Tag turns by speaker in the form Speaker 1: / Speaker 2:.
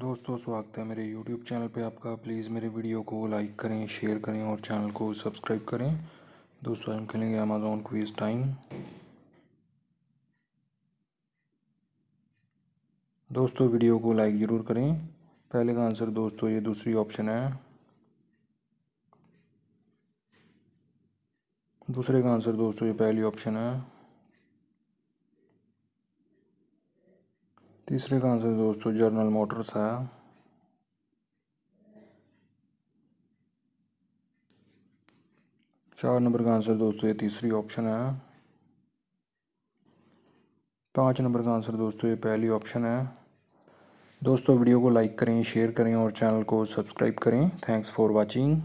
Speaker 1: दोस्तों स्वागत है मेरे YouTube चैनल पे आपका प्लीज़ मेरे वीडियो को लाइक करें शेयर करें और चैनल को सब्सक्राइब करें दोस्तों हम खेलेंगे Amazon क्विज टाइम दोस्तों वीडियो को लाइक ज़रूर करें पहले का आंसर दोस्तों ये दूसरी ऑप्शन है दूसरे का आंसर दोस्तों ये पहली ऑप्शन है तीसरे का आंसर दोस्तों जर्नल मोटर्स है चार नंबर का आंसर दोस्तों ये तीसरी ऑप्शन है पांच नंबर का आंसर दोस्तों ये पहली ऑप्शन है दोस्तों वीडियो को लाइक करें शेयर करें और चैनल को सब्सक्राइब करें थैंक्स फॉर वाचिंग